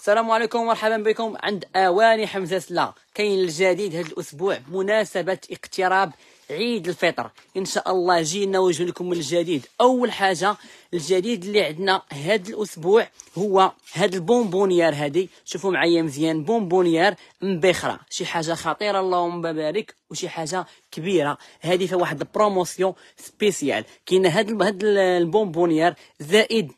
السلام عليكم ومرحبا بكم عند اواني حمزه سلا كاين الجديد هذا الاسبوع مناسبه اقتراب عيد الفطر ان شاء الله جينا وجه لكم الجديد اول حاجه الجديد اللي عندنا هذا الاسبوع هو هاد البونبونيير هادي شوفوا معايا مزيان بونبونيير مبخره شي حاجه خطيره اللهم بارك وشي حاجه كبيره هذه فيها واحد البروموسيون سبيسيال كاين هذا هاد البونبونيير زائد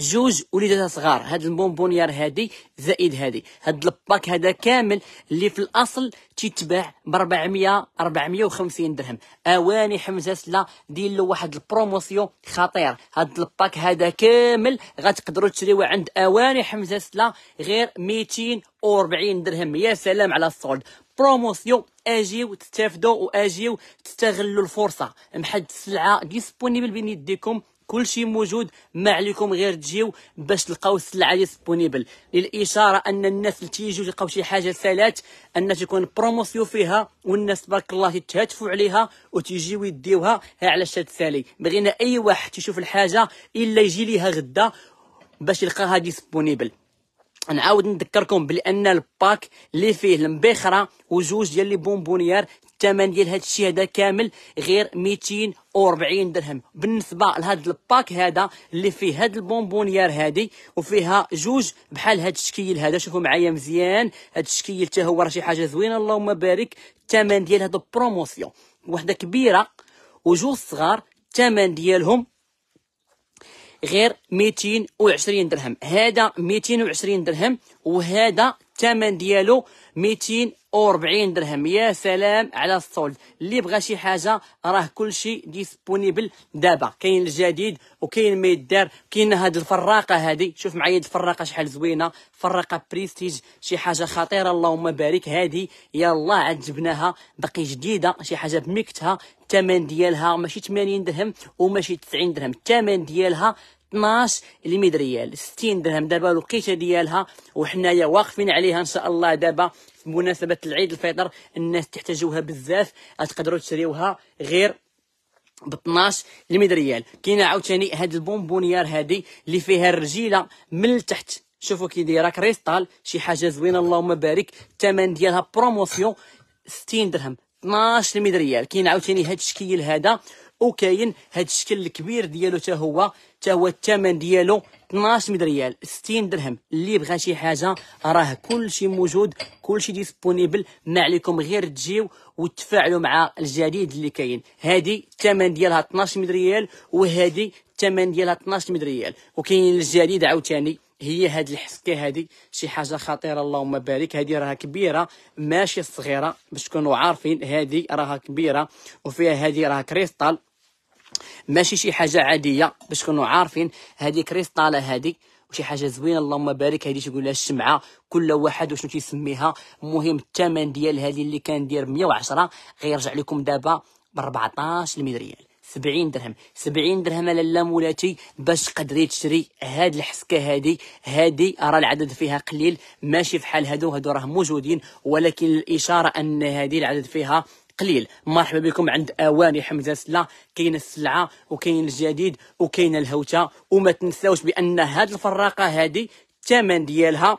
جوج وليدات صغار هاد البونبونيار هادي زائد هادي هاد الباك هذا كامل اللي في الاصل تيتباع ب 400 450 درهم اواني حمزه سلا دير له واحد البروموسيون خطير هاد الباك هذا كامل غتقدروا تشريوه عند اواني حمزه سلا غير 240 درهم يا سلام على السولد بروموسيون اجيو تستافدوا واجيو تستغلوا الفرصه محد السلعه ديسبونيبل بين يديكم كلشي موجود ما عليكم غير تجيو باش تلقاو السلعه ديسبونيبل للاشاره ان الناس اللي تيجيو تلقاو شي حاجه سالات ان تكون بروموسيو فيها والناس تبارك الله يتهاتفوا عليها وتيجيو يديوها على الشات سالي بغينا اي واحد تيشوف الحاجه الا يجي ليها غدا باش يلقاها ديسبونيبل نعاود نذكركم بان الباك اللي فيه المبخره وجوج ديال لي بونبونيير الثمن ديال هذا الشيء هذا كامل غير 240 درهم بالنسبه لهذا الباك هذا اللي فيه هاد البونبونيير هادي وفيها جوج بحال هاد الشكيل هذا شوفوا معايا مزيان هاد الشكيل حتى هو راه شي حاجه زوينه اللهم بارك الثمن ديال هاد البروموسيون وحده كبيره وجوج صغار الثمن ديالهم غير 220 درهم هذا 220 درهم وهذا الثمن ديالو 240 درهم يا سلام على الصولد اللي بغى شي حاجه راه كلشي ديسبونيبل دابا كاين الجديد وكاين ما يدار كاين هاد الفراقه هادي شوف معايا الفراقه شحال زوينه فراقه بريستيج شي حاجه خطيره اللهم بارك هادي يلا عاد جبناها باقي جديده شي حاجه بميكتها الثمن ديالها ماشي 80 درهم وماشي 90 درهم الثمن ديالها 12 الميد ريال 60 درهم دابا الوقيته ديالها وحنايا واقفين عليها ان شاء الله دابا بمناسبه العيد الفطر الناس تحتاجوها بزاف تقدروا تشريوها غير ب 12 الميد ريال كاينه عاوتاني هاد البونبونيار هادي اللي فيها الرجيله من التحت شوفوا كي دايره كريستال شي حاجه زوينه اللهم بارك الثمن ديالها بروموسيون 60 درهم 12 الميد ريال كاين عاوتاني هاد الشكيل هذا وكاين هاد الشكل الكبير ديالو حتى هو حتى هو الثمن ديالو 12 ريال 60 درهم اللي بغى شي حاجه راه كلشي موجود كلشي ديسبونيبل ما عليكم غير تجيو وتفاعلوا مع الجديد اللي كاين هادي الثمن ديالها 12 ريال وهادي الثمن ديالها 12 ريال وكاين الجديد عاوتاني هي هاد الحسكه هادي شي حاجه خطيره اللهم بارك هادي راها كبيره ماشي صغيره باش تكونوا عارفين هادي راها كبيره وفيها هادي راها كريستال ماشي شي حاجه عاديه باش كنوا عارفين هذه كريستاله هذه وشي حاجه زوينه اللهم بارك هذه تقول لها الشمعه كل واحد وشنو تيسميها المهم الثمن ديال هذه اللي كان دير 110 غيرجع لكم دابا ب 14 ريال 70 درهم 70 درهم لالا مولاتي باش قدري تشري هاد الحسكه هادي هادي راه العدد فيها قليل ماشي بحال هادو هادو راه موجودين ولكن الاشاره ان هادي العدد فيها قليل مرحبا بكم عند اواني حمزه سلا كاين السلعه وكاين الجديد وكاين الهوته وما تنساوش بان هاد الفراقه هادي الثمن ديالها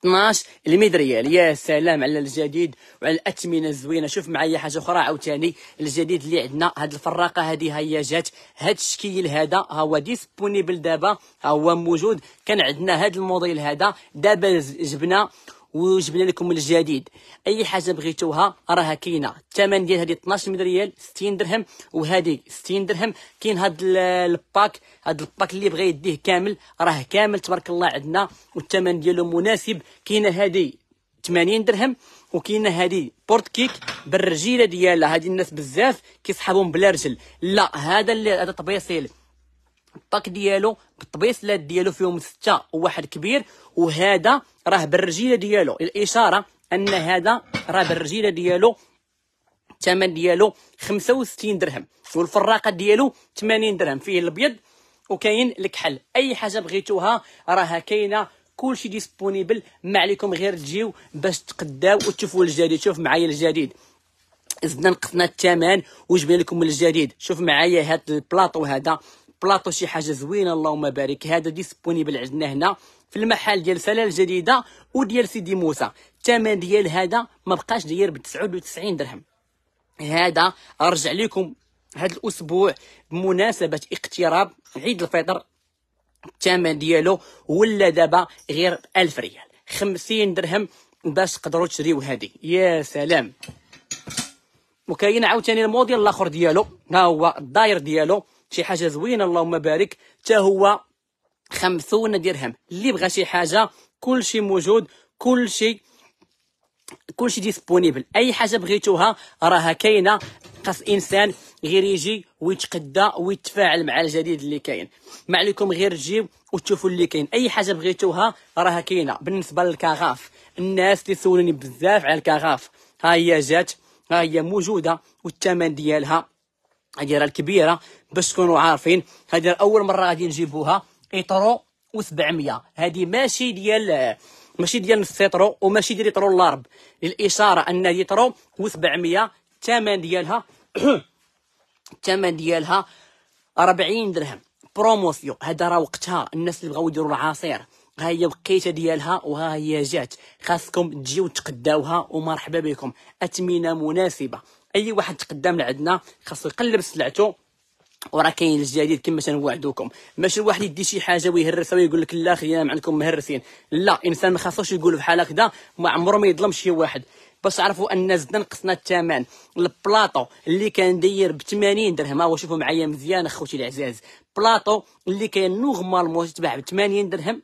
12 المدريال يا سلام على الجديد وعلى الاثمنه الزوينه شوف معايا حاجه اخرى عاوتاني الجديد اللي عندنا هاد الفراقه هادي هي جات هاد الشكل هذا ها هو ديسبونيبل دابا ها هو موجود كان عندنا هاد الموديل هذا دابا جبنا وجبنا لكم من الجديد اي حاجه بغيتوها راها كاينه الثمن ديال هذه 12 مليون ريال 60 درهم وهذه 60 درهم كاين هاد الباك هاد الباك اللي بغى يديه كامل راه كامل تبارك الله عندنا والثمن ديالو مناسب كاينه هذه 80 درهم وكاينه هذه بورت كيك بالرجيله ديالها هذه الناس بزاف كيصحابهم بلا رجل لا هذا اللي هذا طبيصيل الباك ديالو الطبيسلات ديالو فيهم ستة وواحد كبير وهذا راه بالرجيله ديالو الاشاره ان هذا راه بالرجيله ديالو الثمن ديالو 65 درهم والفراقه ديالو 80 درهم فيه الابيض وكاين الكحل اي حاجه بغيتوها راها كاينه كلشي ديسبونيبل ما عليكم غير تجيو باش تقداو وتشوفوا الجديد شوف معايا الجديد زدنا نقصنا الثمن وجبنا لكم الجديد شوف معايا هاد البلاطو هذا بلاطو شي حاجه زوينه اللهم بارك هذا ديسبونيبل عندنا هنا في المحل ديال سلال الجديده وديال سيدي موسى الثمن ديال هذا ما بقاش داير ب 99 درهم هذا رجع لكم هذا الاسبوع بمناسبه اقتراب عيد الفطر الثمن ديالو ولا دابا غير 1000 ريال 50 درهم باش تقدروا تشريو هذه يا سلام وكاين عاوتاني الموديل الاخر ديالو ها هو الداير ديالو شي حاجه زوينه اللهم بارك حتى هو 50 درهم اللي بغى شي حاجه كل شيء موجود كل شيء كل شيء ديسبونيبل اي حاجه بغيتوها راها كاينه خاص الانسان غير يجي ويتقدى ويتفاعل مع الجديد اللي كاين ما عليكم غير تجيو وتشوفوا اللي كاين اي حاجه بغيتوها راها كاينه بالنسبه للكغاف الناس تيسولوني بزاف على الكغاف ها هي جات ها هي موجوده والثمن ديالها هجرة الكبيرة باش تكونوا عارفين هذه أول مرة غادي نجيبوها ايترو و و700 هذه ماشي ديال ماشي ديال السيترو وماشي ديال إيترو لارب الأرب للإشارة أن إطرو و700 الثمن ديالها الثمن ديالها 40 درهم بروموسيون هذا راه وقتها الناس اللي بغاو يديروا العصير ها هي بقيته ديالها وها هي جات خاصكم تجيو تقداوها ومرحبا بكم اثمنه مناسبه اي واحد تقدم لعندنا خاصو يقلب سلعته وراه كاين الجديد كما تنوعدوكم ماشي الواحد يدي شي حاجه ويهرسها ويقول لك لا خيام عندكم مهرسين لا انسان ما خاصوش يقول بحال هكذا ما عمره ما يظلم شي واحد باش تعرفوا ان زدنا نقصنا الثمن البلاطو اللي كان داير ب 80 درهم هو شوفوا معايا مزيان اخوتي العزاز بلاطو اللي كان نورمالمون يتباع ب 80 درهم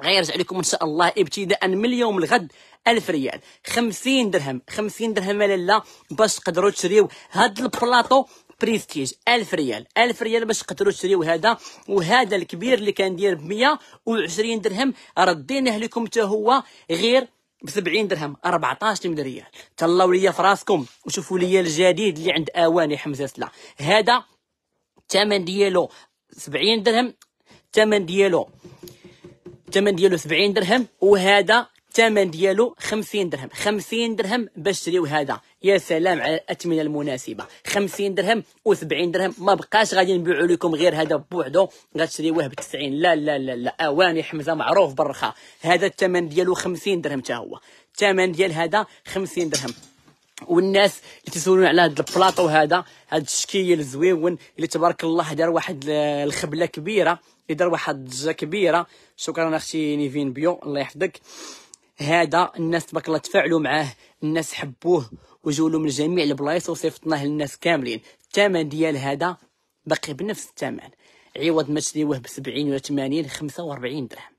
غير لكم ان شاء الله ابتداء من اليوم الغد 1000 ريال 50 درهم 50 درهم لالا باش تقدروا تشريو هاد البلاطو بريستيج 1000 ريال 1000 ريال باش تقدروا تشريو هذا وهذا الكبير اللي كندير ب 120 درهم رديناه لكم حتى هو غير ب 70 درهم 14 ريال تهلاو ليا في راسكم وشوفوا ليا الجديد اللي عند اواني حمزه سلا هذا الثمن ديالو 70 درهم الثمن ديالو الثمن ديالو 70 درهم وهذا الثمن ديالو 50 درهم 50 درهم باش تشريو هذا يا سلام على الاثمنه المناسبه 50 درهم و70 درهم ما بقاش غادي نبيعوا لكم غير هذا بوحدو غتشريوه ب 90 لا لا لا لا اواني حمزه معروف بالرخاء هذا الثمن ديالو 50 درهم حتى هو الثمن ديال هذا 50 درهم والناس اللي تسولون على هذا البلاطو هذا هذا الشكيل زويون اللي تبارك الله دار واحد الخبله كبيره اللي دار واحد الضجه كبيره شكرا اختي نيفين بيو الله يحفظك هذا الناس تبارك الله تفاعلوا معاه الناس حبوه وجولوا من جميع البلايص وصيفطناه للناس كاملين الثمن ديال هذا باقي بنفس الثمن عوض ما تشريوه ب 70 ولا 80 45 درهم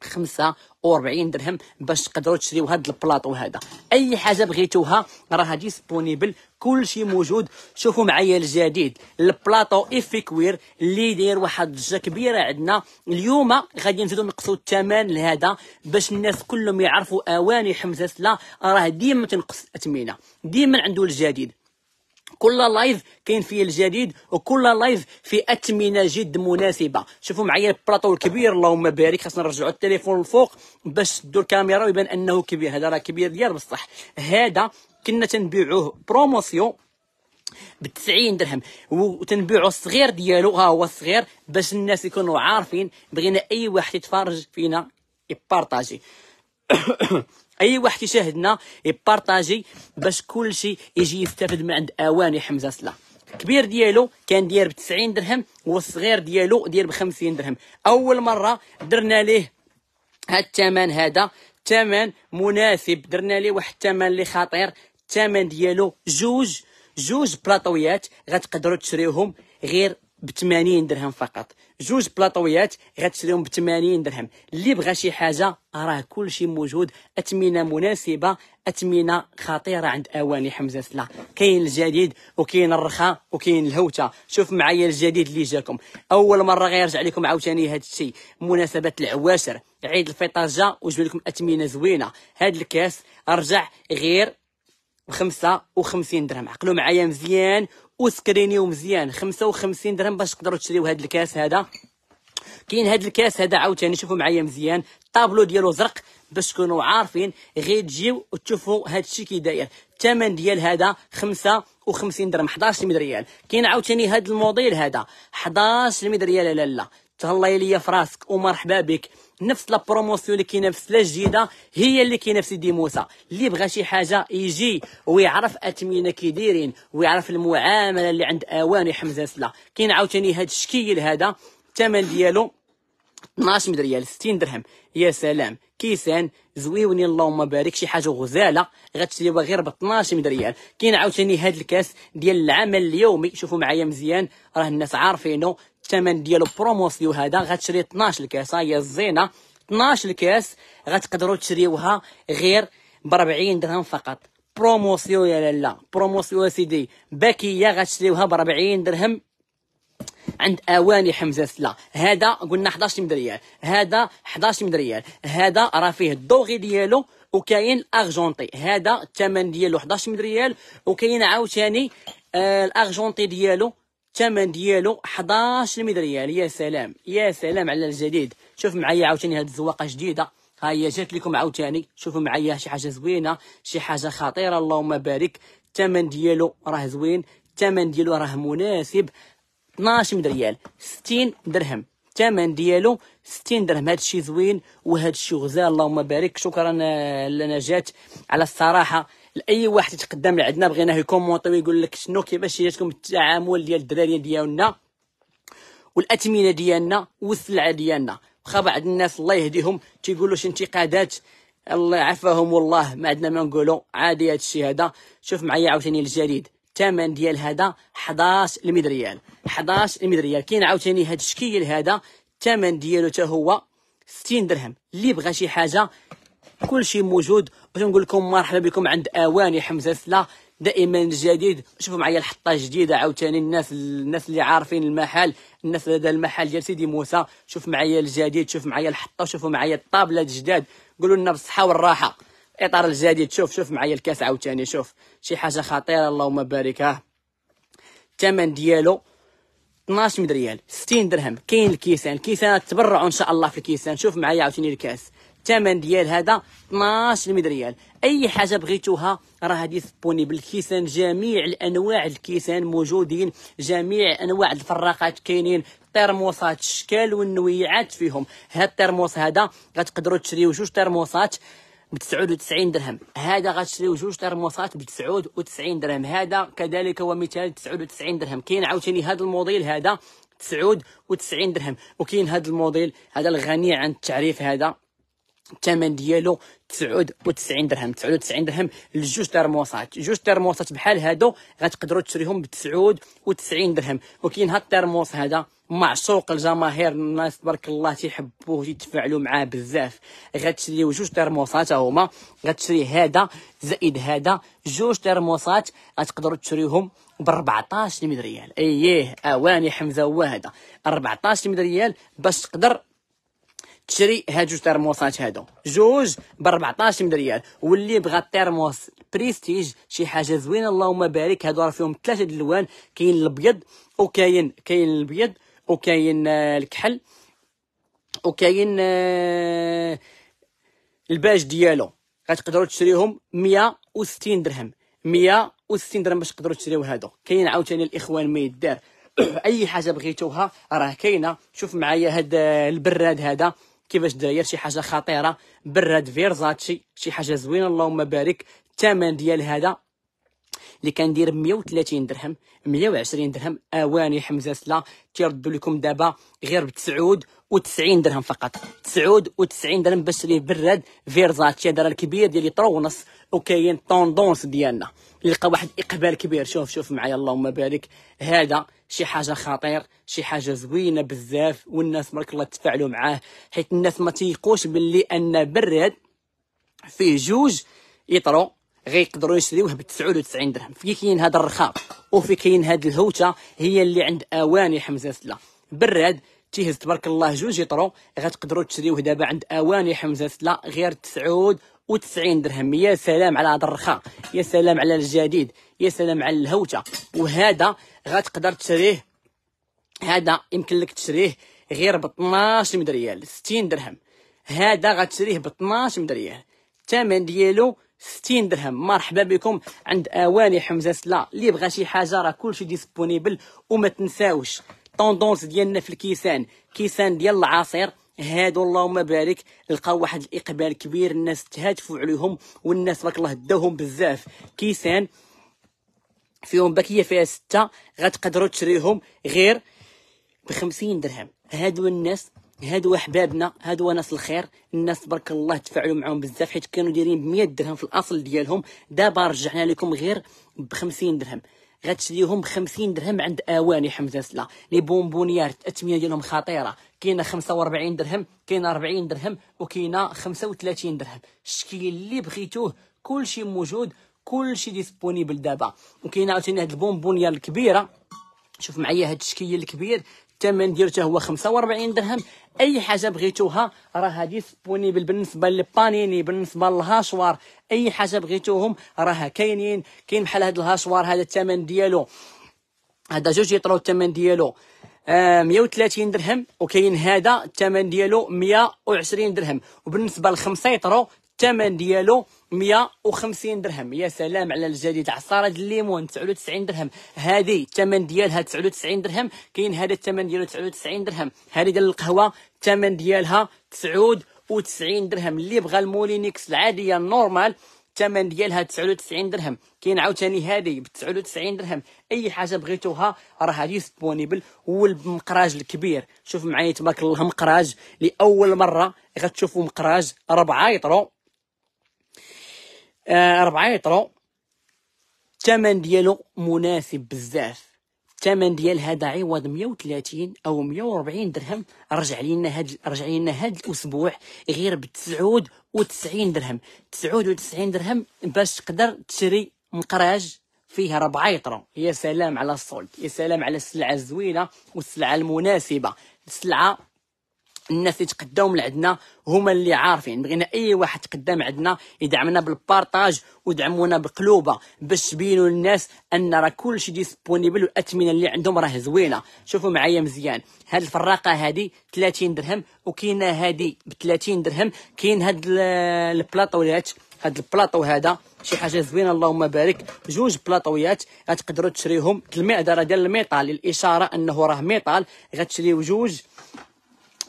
45 درهم باش تقدروا تشريو هاد البلاطو هذا اي حاجه بغيتوها راها ديسبونيبل كلشي موجود شوفوا معايا الجديد البلاطو افيكوير اللي داير واحد الضجه كبيره عندنا اليوم غادي نزيدو نقصوا الثمن لهذا باش الناس كلهم يعرفوا اواني حمزه سلا راه ديما تنقص الاثمنه ديما عنده الجديد كل لايف كاين فيه الجديد وكل لايف في اثمنه جد مناسبه شوفوا معايا البلاطو الكبير اللهم بارك خاصنا نرجعوا التليفون للفوق باش تدوا الكاميرا ويبان انه كبير هذا راه كبير ديال بصح هذا كنا تنبيعوه بروموسيون ب 90 درهم وتنبيعوا الصغير ديالو ها هو الصغير باش الناس يكونوا عارفين بغينا اي واحد يتفرج فينا يبارطاجي اي واحد يشاهدنا يبارطاجي باش كل شيء يجي يستافد من عند اواني حمزه سلام الكبير ديالو كان داير ب 90 درهم والصغير ديالو داير ب 50 درهم اول مره درنا ليه هاد الثمن هذا ثمن مناسب درنا ليه واحد الثمن اللي خطير الثمن ديالو جوج جوج بلاطويات غتقدروا تشريوهم غير ب 80 درهم فقط جوج بلاطويات غتشريهم ب 80 درهم اللي بغى شي حاجه راه كلشي موجود اثمنه مناسبه اثمنه خطيره عند اواني حمزه سلا كاين الجديد وكاين الرخاء وكاين الهوته شوف معايا الجديد اللي جاكم اول مره غيرجع لكم عاوتاني هذا الشيء مناسبه العواشر عيد الفطر جا وجبنا لكم اثمنه زوينه هذا الكاس رجع غير بخمسة وخمسين درهم عقلوا معايا مزيان وسكرينيو مزيان 55 درهم باش تقدروا تشريو هذا الكاس هذا كاين هذا الكاس هذا عاوتاني شوفوا معايا مزيان الطابلو ديالو زرق باش تكونوا عارفين غير تجيو وتشوفوا هذا الشيء كي داير الثمن ديال هذا 55 درهم 11 ريال كاين عاوتاني هذا الموديل هذا 11 ريال لا لا تهلاي ليا في راسك ومرحبا بك نفس لا بروموسيون اللي كاينه في سلاج جيده هي اللي كاينه في سيدي موسى اللي بغى شي حاجه يجي ويعرف اثمنه كي دايرين ويعرف المعامله اللي عند اواني حمزه سلا كاين عاوتاني هذا الشكيل هذا الثمن ديالو 12 ريال 60 درهم يا سلام كيسان زويوني اللهم بارك شي حاجه غزاله غتشريوها غير ب 12 ريال كاين عاوتاني هذا الكاس ديال العمل اليومي شوفوا معايا مزيان راه الناس عارفينو الثمن ديالو بروموسيون هذا غتشري 12 الكاس ها هي الزينه 12 الكاس غتقدروا تشريوها غير ب 40 درهم فقط بروموسيون يا لالا بروموسيون سيدي باكيه غتشريوها ب 40 درهم عند اواني حمزه سلا هذا قلنا 11 مدريال هذا 11 مدريال هذا راه فيه الدوغي ديالو وكاين الارجونتي هذا الثمن ديالو 11 مدريال وكاين عاوتاني آه، الارجونتي ديالو الثمن ديالو 11 مدريال يا سلام يا سلام على الجديد شوف معايا عاوتاني هاد الزواقه جديده ها هي جات لكم عاوتاني شوفوا معايا شي حاجه زوينه شي حاجه خطيره اللهم بارك الثمن ديالو راه زوين الثمن ديالو راه مناسب 12 ريال 60 درهم الثمن ديالو 60 درهم هذا الشيء زوين وهذا الشيء غزال اللهم بارك شكرا لنجاة على الصراحه لاي واحد يتقدم لعندنا بغيناه يكومونطي ويقول لك شنو كيفاش جاتكم التعامل ديال الدراري ديالنا والاثمنه ديالنا والسلعه ديالنا واخا بعض الناس الله يهديهم تيقولوا شي انتقادات الله يعافاهم والله ما عندنا ما نقولوا عادي هذا الشيء هذا شوف معايا عاوتاني الجريد الثمن ديال هذا 11 المدريال 11 المدريال كاين عاوتاني هذا الشكيل هذا الثمن ديالو حتى هو 60 درهم اللي بغى شي حاجه كل شيء موجود ونقول لكم مرحبا بكم عند اواني حمزه سلا دائما جديد شوفوا معايا الحطه جديده عاوتاني الناس الناس اللي عارفين المحل الناس هذا المحل ديال سيدي موسى شوف معايا الجديد شوف معايا الحطه شوفوا معايا الطابله الجداد قولوا لنا بالصحه والراحه اطار الجديد شوف شوف معايا الكاس عاوتاني شوف شي حاجه خطيره اللهم بارك ها الثمن ديالو 12 ريال 60 درهم كاين الكيسان الكيسان تبرعوا ان شاء الله في الكيسان شوف معايا عاوتاني الكاس الثمن ديال هذا 12 ريال اي حاجه بغيتوها راه ديسبونيبل الكيسان جميع الانواع الكيسان موجودين جميع انواع الفراقات كاينين ترموسات الشكال والنويعات فيهم هاد الترموس هذا غتقدروا تشريو جوج ترموسات ب 99 درهم هذا غتشريو جوج ترموسات ب 99 درهم هذا كذلك هو مثال 99 درهم كاين عاوتاني هذا الموديل هذا 99 درهم وكاين هذا الموديل هذا الغني عن التعريف هذا الثمن ديالو 99 درهم 99 درهم لجوج ترموسات جوج ترموسات بحال هادو غتقدروا تشريهم ب 99 درهم وكاين هاد الترموس هذا معشوق الجماهير الناس تبارك الله تيحبوه تيتفاعلوا معاه بزاف غتشريو جوج ترموسات هما غتشري هذا زائد هذا جوج ترموسات غتقدروا تشريوهم ب 14 ريال اييه اواني حمزه هو هذا 14 ريال باش تقدر تشري هاد جوج ترموسات هادو جوج ب 14 ريال واللي بغى الترموس بريستيج شي حاجه زوينه اللهم بارك هادو راه فيهم ثلاثه الالوان كاين الابيض وكاين كاين الابيض وكاين آه، الكحل وكاين آه، الباج ديالو غتقدروا تشريهم 160 درهم 160 درهم باش تقدروا تشريو هادو كاين عاوتاني الاخوان ما يدار اي حاجه بغيتوها راه كاينه شوف معايا هاد آه، البراد هذا كيفاش داير شي حاجه خطيره براد فيرزاتشي شي حاجه زوينه اللهم بارك الثمن ديال هذا اللي كندير 130 درهم 120 درهم اواني حمزه سلا تيردوا لكم دابا غير ب 99 درهم فقط 99 درهم باش تشري براد فيرزات هذا الكبير ديال لتر ونص وكاين طوندونس ديالنا يلقى واحد اقبال كبير شوف شوف معايا اللهم بارك هذا شي حاجه خطير شي حاجه زوينه بزاف والناس بارك الله تفاعلوا معاه حيت الناس ما تيقوش باللي ان براد فيه جوج يطرو غيقدروا يشريوه ب 99 درهم في كاين هذا الرخام وفي كاين هاد الهوته هي اللي عند اواني حمزه سلا براد تيهز تبارك الله جوج يطرو غتقدروا تشريوه دابا عند اواني حمزه سلا غير 99 درهم يا سلام على هذا الرخام يا سلام على الجديد يا سلام على الهوته وهذا غتقدر تشريه هذا يمكن لك تشريه غير ب 12 ريال 60 درهم هذا غتشريه ب 12 ريال الثمن ديالو 60 درهم مرحبا بكم عند اواني حمزه سلا اللي بغى شي حاجه راه كلشي ديسبونيبل وما تنساوش طوندونس ديالنا في الكيسان كيسان ديال العصير هادو اللهم بارك لقاو واحد الاقبال كبير الناس تهاتفوا عليهم والناس بارك الله داوهم بزاف كيسان فيهم باكيه فيها سته غتقدروا تشريهم غير ب 50 درهم هادو الناس هادو احبابنا هادو ناس الخير الناس برك الله تفاعلوا معاهم بزاف حيت كانوا دايرين ب 100 درهم في الاصل ديالهم دابا رجعنا لكم غير ب 50 درهم غتشريهم ب 50 درهم عند اواني حمزه سلا لي بونبونيار التسميه ديالهم خطيره كاينه 45 درهم كاينه 40 درهم وكاينه 35 درهم الشكل اللي بغيتوه كلشي موجود كلشي ديسبونيبل دابا وكاينه عاوتاني هاد البونبونيار الكبيره شوف معايا هاد الشكيه الكبير الثمن ديالو حتى هو 45 درهم اي حاجه بغيتوها راها ديسبونيبل بالنسبه للبانيني بالنسبه للهاشوار اي حاجه بغيتوهم راها كاينين كاين بحال هاد الهاشوار هذا الثمن ديالو هذا جوج يطرو الثمن ديالو آه 130 درهم وكاين هذا الثمن ديالو 120 درهم وبالنسبه للخمسه يطرو الثمن ديالو 150 درهم يا سلام على الجديد تاع عصاره الليمون 99 درهم هذه الثمن ديالها 99 درهم كاين هذا الثمن ديالو 99 درهم هذه ديال القهوه الثمن ديالها 99 درهم اللي بغى المولينيكس العاديه النورمال الثمن ديالها 99 درهم كاين عاوتاني هذه ب 99 درهم اي حاجه بغيتوها راه ديسبونيبل هو المقراج الكبير شوف معايا تبارك الله مقراج لاول مره غتشوفوا مقراج 4 يطرو آه، ربعة يطرو الثمن ديالو مناسب بزاف الثمن ديال هذا عوض 130 او 140 درهم رجع لينا هاد رجع لينا هاد الاسبوع غير ب 99 درهم 99 درهم باش تقدر تشري مقراج فيه 4 يطرو يا سلام على الصولد يا سلام على السلعه الزوينه والسلعه المناسبه السلعه الناس اللي تقدموا لعندنا هما اللي عارفين بغينا اي واحد تقدم عندنا يدعمنا بالبارطاج ويدعمونا بقلوبه باش تبينوا للناس ان راه كلشي ديسبونيبل والاثمنه اللي عندهم راه زوينه شوفوا معايا مزيان هاد الفراقه هادي 30 درهم وكاينه هادي ب 30 درهم كاين هاد البلاطويات هاد البلاطو هذا شي حاجه زوينه اللهم بارك جوج بلاطويات غتقدروا تشريهم 100 درهم ديال الميطال الاشاره انه راه ميطال غتشريو جوج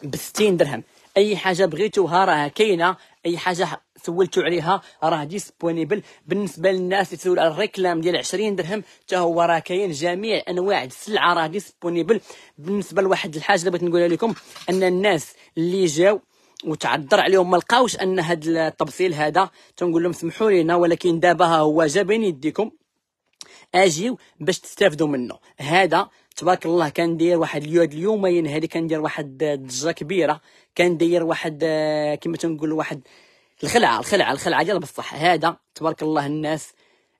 ب 60 درهم اي حاجه بغيتوها راه كاينه اي حاجه سولتوا عليها راه ديسبونيبل بالنسبه للناس اللي تسول على الريكلام ديال 20 درهم حتى هو راه كاين جميع انواع السلعه راه ديسبونيبل بالنسبه لواحد الحاجه اللي بغيت نقولها لكم ان الناس اللي جاو وتعذر عليهم ما لقاوش ان هذا التبصيل هذا تنقول لهم سمحوا لينا ولكن دابا هو جا بين يديكم اجيو باش تستافدوا منه هذا تبارك الله كندير واحد اليود اليومين هذه كندير واحد ضجه كبيره كندير واحد آه، كما تنقول واحد الخلعه الخلعه الخلعه ديال بصح هذا تبارك الله الناس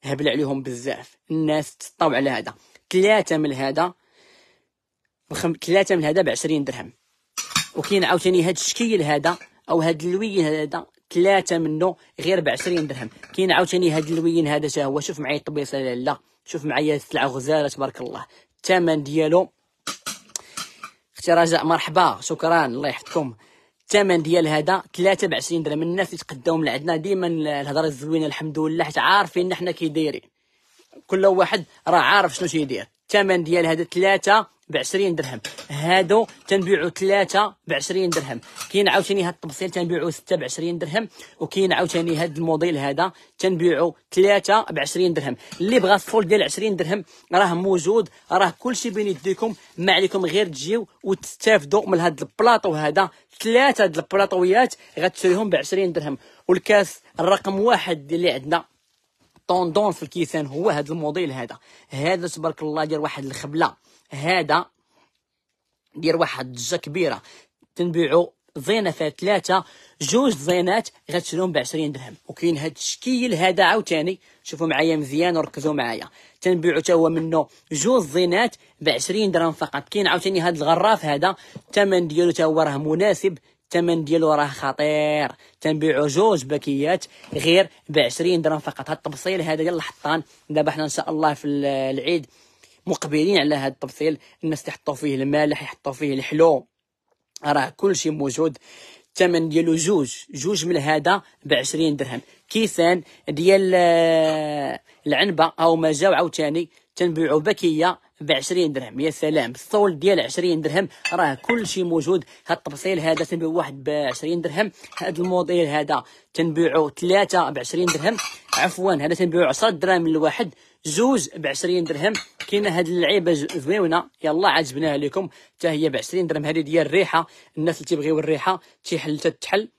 هبل عليهم بزاف الناس تطاو على هذا ثلاثه من هذا بخم... ثلاثه من هذا ب 20 درهم وكاين عاوتاني هذا الشكيل هذا او هذا اللوين هذا ثلاثه منه غير ب 20 درهم كاين عاوتاني هذا اللوين هذا حتى هو شوف معايا الطبيصه لا شوف معايا السلعه غزاله تبارك الله الثمن ديالو اختي رجاء مرحبا شكرا الله يحفظكم الثمن ديال هذا 23 درهم الناس اللي تقداو من عندنا ديما الهضره الزوينه الحمد لله حيت عارفين حنا كي دايرين كل واحد راه عارف شنو تيدير الثمن ديال هذا 3 ب 20 درهم هادو تنبيعو ثلاثة ب 20 درهم كاين عاوتاني هاد الطبسيل تنبيعو ستة ب 20 درهم وكاين عاوتاني هاد الموديل هذا تنبيعو ثلاثة ب 20 درهم اللي بغى الفول ديال 20 درهم راه موجود راه كلشي بين يديكم ما عليكم غير تجيو وتستافدوا من هاد البلاطو هذا ثلاثة د البلاطويات غتشريهم ب 20 درهم والكاس الرقم واحد اللي عندنا طوندون في الكيسان هو هاد الموديل هذا هذا تبارك الله ديال واحد الخبله هذا دير واحد الضجه كبيره تنبيعو زينه فيها ثلاثه جوج زينات غتشريهم ب 20 درهم وكاين هاد الشكيل هذا عاوتاني شوفوا معايا مزيان وركزوا معايا تنبيعو حتى هو منه جوج زينات ب 20 درهم فقط كاين عاوتاني هاد الغراف هذا الثمن ديالو حتى هو راه مناسب الثمن ديالو راه خطير تنبيعو جوج باكيات غير ب 20 درهم فقط هاد التبصيل هذا ديال الحطان دابا حنا ان شاء الله في العيد مقبلين على هذا التمثيل الناس يحطوا فيه المالح يحطوا فيه الحلو راه كل شيء موجود الثمن ديالو جوج جوج من هذا ب 20 درهم كيسان ديال آه، العنبه او ما جاو عاوتاني تنبيعو بكيه ب 20 درهم يا سلام الصول ديال 20 درهم راه كل شيء موجود هاد التبصيل هذا تنبيعو واحد ب 20 درهم هاد الموديل هذا تنبيعو ثلاثة ب 20 درهم عفوا هذا تنبيعو 10 دراهم للواحد زوج ب 20 درهم كاينه هاد اللعيبه زويونه يلا عجبناها لكم حتى هي ب 20 درهم هذه ديال الريحه الناس اللي تيبغيو الريحه تيحل تتحل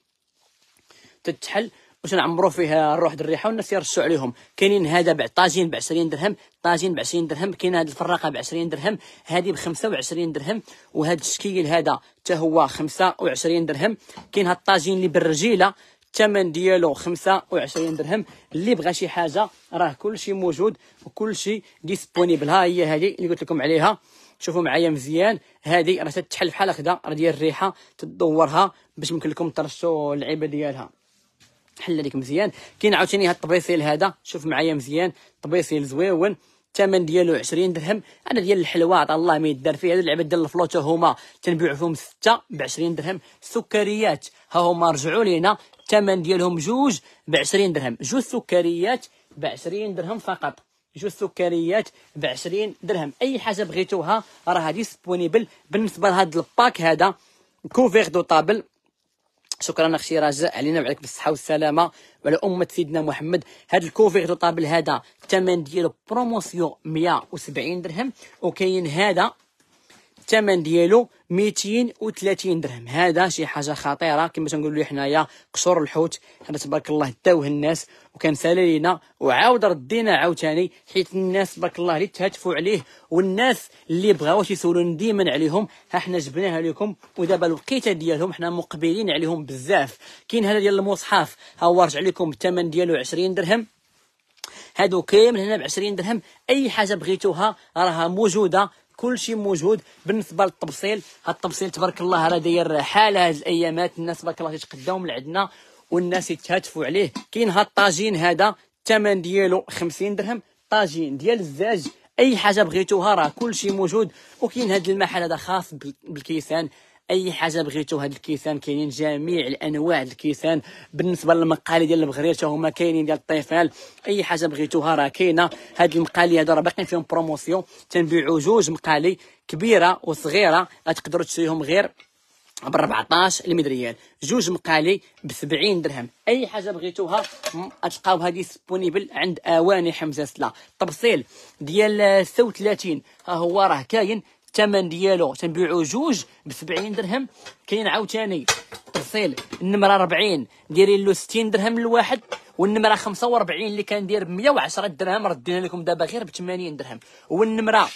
تتحل باش نعمرو فيها الروح ديال الريحه والناس يرشوا عليهم كاينين هذا ب طاجين ب 20 درهم طاجين ب 20 درهم كاينه هاد الفراقه ب 20 درهم هذه ب 25 درهم وهاد الشكيل هذا حتى هو 25 درهم كاين هاد الطاجين اللي بالرجيله الثمن ديالو 25 درهم اللي بغى شي حاجه راه كلشي موجود وكلشي ديسبونيبل ها هي هذه اللي قلت لكم عليها شوفوا معايا مزيان هذه راه تتحل بحال هكذا راه ديال الريحه تدورها باش يمكن لكم ترشوا اللعيبه ديالها حل لك مزيان كاين عاوتاني هاد الطبيسيل هذا شوف معايا مزيان طبيصيل زويون الثمن ديالو 20 درهم انا ديال الحلوى عطا الله ما يدار فيه هاد اللعبه ديال الفلوتو هما تنبيعو فيهم 6 ب 20 درهم سكريات ها هما رجعوا لينا الثمن ديالهم جوج ب 20 درهم جوج سكريات ب 20 درهم فقط جوج سكريات ب 20 درهم اي حاجه بغيتوها راه ديسبونيبل بالنسبه لهذا الباك هذا كوفيغ دو طابل شكرا اختي رجاء علينا وعليك بالصحه والسلامه وعلى امه سيدنا محمد هذا الكوفيغ دو طابل هذا الثمن ديالو بروموسيون 170 درهم وكاين هذا الثمن ديالو 230 درهم هذا شي حاجه خطيره كما تنقولوا حنايا قشور الحوت حنا تبارك الله داوه الناس وكان سالى لينا وعاود ردينا عاوتاني حيت الناس تبارك الله اللي تهتفوا عليه والناس اللي بغاو يسولون ديما عليهم ها حنا جبناها لكم ودابا الوقيته ديالهم حنا مقبلين عليهم بزاف كاين هذا ديال المصحف ها هو رجع لكم الثمن ديالو 20 درهم هادو كامل هنا ب 20 درهم اي حاجه بغيتوها راها موجوده كلشي موجود بالنسبه للتبصيل هاد التبصيل تبارك الله راه داير حاله هاد الايامات الناس تبارك الله تيتقداو من عندنا والناس يتهاتفوا عليه كاين هاد الطاجين هذا الثمن ديالو 50 درهم طاجين ديال الزاج اي حاجه بغيتوها راه كلشي موجود وكاين هاد المحل هذا خاص بالكيسان اي حاجه بغيتو هاد الكيسان كاينين جميع الانواع الكيسان بالنسبه للمقالي ديال البغرير هما كاينين ديال الطيفال اي حاجه بغيتوها راه كاينه هاد المقالي هادو راه باقيين فيهم بروموسيون تنبيعو جوج مقالي كبيره وصغيره غتقدروا تشريهم غير ب 14 ريال جوج مقالي ب 70 درهم اي حاجه بغيتوها هادي ديسبونيبل عند اواني حمزه سلا التبصيل ديال 36 ها هو راه كاين الثمن ديالو تنبيعو جوج ب 70 درهم كاين عاوتاني تفصيل النمره 40 دايرين له 60 درهم الواحد والنمره 45 اللي كندير ب 110 درهم ردينا لكم دابا غير ب 80 درهم والنمره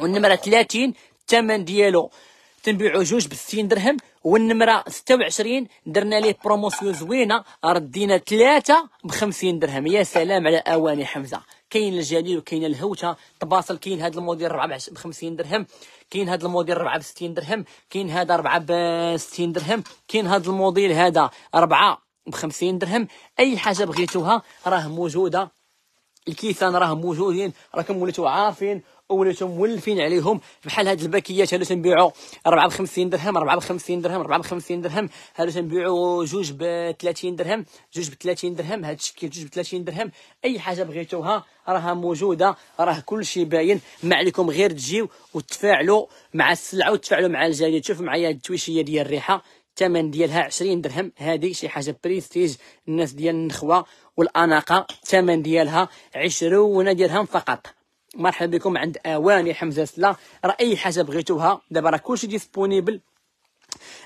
والنمره 30 الثمن ديالو تنبيعو جوج ب 60 درهم والنمره 26 درنا ليه بروموسيون زوينه ردينا ثلاثه ب 50 درهم يا سلام على اواني حمزه كاين الجليل وكاين الهوته طباصل كاين هذا الموديل 4 ب 50 درهم كاين هذا الموديل 4 ب 60 درهم كاين هذا 4 ب 60 درهم كاين هذا الموديل هذا 4 ب 50 درهم اي حاجه بغيتوها راه موجوده الكيسان راه موجودين راكم وليتو عارفين ولاتو مولفين عليهم بحال هاد الباكيات هادو تنبيعوا 50 درهم 4 ب 50 درهم 4 ب 50 درهم هادو تنبيعوا جوج ب 30 درهم جوج ب 30 درهم هاد الشكل جوج ب 30 درهم اي حاجه بغيتوها راها موجوده راه كلشي باين ما عليكم غير تجيو وتفاعلوا مع السلعه وتفاعلوا مع الجديد شوفوا معايا التويشيه ديال الريحه الثمن ديالها 20 درهم هذه شي حاجه بريستيج الناس ديال النخوه والاناقه الثمن ديالها 20 درهم فقط مرحبا بكم عند اواني حمزه سلا راه اي حاجه بغيتوها دابا راه كلشي ديسبونيبل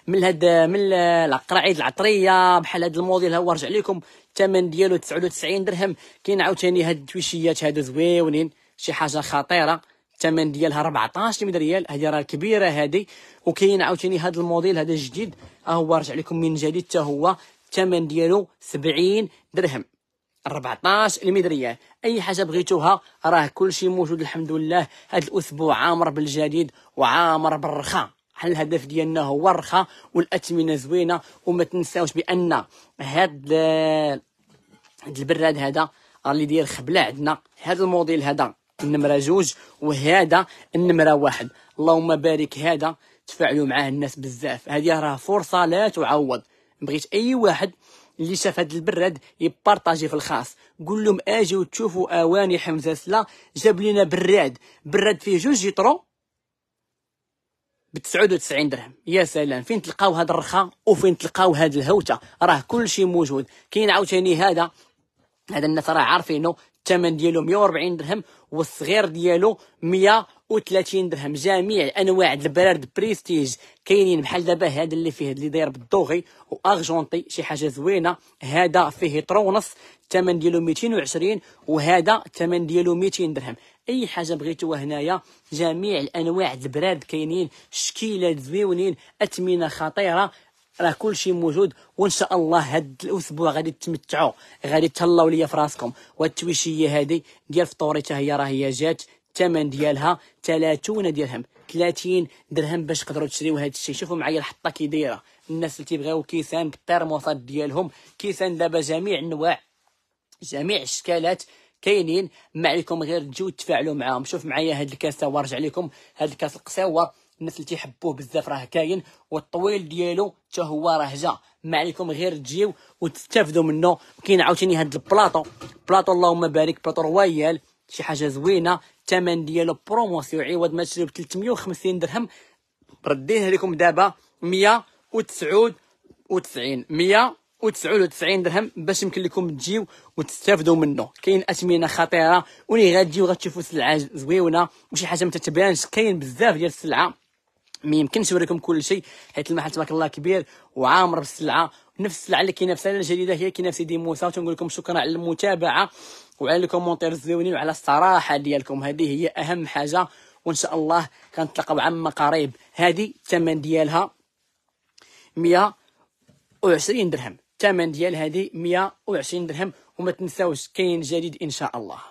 من هاد من القراعيد العطريه بحال هاد الموديل ها هو رجع لكم الثمن ديالو 99 درهم كاين عاوتاني هاد التويشيات هادو زويونين شي حاجه خطيره الثمن ديالها 14 ريال هادي راه كبيره هادي وكاين عاوتاني هاد الموديل هذا الجديد ها هو رجع لكم من جديد حتى هو الثمن ديالو 70 درهم 14 المدريه اي حاجه بغيتوها راه كلشي موجود الحمد لله هذا الاسبوع عامر بالجديد وعامر بالرخاء الهدف ديالنا هو الرخاء والاثمنه زوينه وما تنساوش بان هاد هاد البراد هذا اللي داير خبله عندنا هذا الموديل هذا النمره جوج وهذا النمره واحد اللهم بارك هذا تفاعلوا معاه الناس بزاف هذه راه فرصه لا تعوض بغيت اي واحد اللي شاف هذا البراد يبارطاجي في الخاص قول لهم اجيو تشوفوا اواني حمزه سلا جاب لنا براد براد فيه جوج جيطرو ب 99 درهم يا سلام فين تلقاو هاد الرخا وفين تلقاو هاد الهوته راه كلشي موجود كاين عاوتاني هذا هذا الناس راه عارفينه الثمن ديالو 140 درهم والصغير ديالو 100 30 درهم جميع انواع البرارد بريستيج كاينين بحال دابا هذا اللي فيه اللي داير بالدوغي وارجونتي شي حاجه زوينه هذا فيه ونص الثمن ديالو 220 وهذا الثمن ديالو 200 درهم اي حاجه بغيتوها هنايا جميع الانواع البراد كاينين شكيلات زوينين اثمنه خطيره راه كلشي موجود وان شاء الله هاد الاسبوع غادي تمتعوا غادي تهلاو ليا في راسكم والتويشيه هادي ديال فطوري حتى هي راه هي جات الثمن ديالها 30 درهم 30 درهم باش تقدروا تشريو هذا الشيء شوفوا معايا الحطه كي دايره الناس اللي تيبغيو كيسان بالترموسات ديالهم كيسان دابا جميع انواع جميع الشكالات كاينين ما عليكم غير تجيو تفاعلوا معاهم شوف معايا هاد الكاس تا ورجع لكم هاد الكاس القساوه الناس اللي تيحبوه بزاف راه كاين والطويل ديالو حتى هو راه جا ما عليكم غير تجيو وتستافدوا منه كاين عاوتاني هاد البلاطو بلاطو اللهم بارك بلاطو رويال شي حاجه زوينه الثمن ديالو بروموسيون عوض ما تشريو ب 350 درهم رديه لكم دابا 199 199 درهم باش يمكن لكم تجيو وتستافدوا منه كاين اثمنه خطيره واللي غتجيو غتشوفوا سلعه زويونه وشي حاجه ما تتبانش كاين بزاف ديال السلعه ما يمكنش نوريكم كل شيء حيت المحل تبارك الله كبير وعامر بالسلعه نفس السلعه اللي كاينه في السنه الجديده هي كاينه في سيدي موسى تنقول لكم شكرا على المتابعه وعلى الكومنتير الزوينين وعلى الصراحه ديالكم هذه هي اهم حاجه وان شاء الله كنتلاقاو عما قريب هذه الثمن ديالها 120 درهم الثمن ديال هذه 120 درهم وما تنساوش كاين جديد ان شاء الله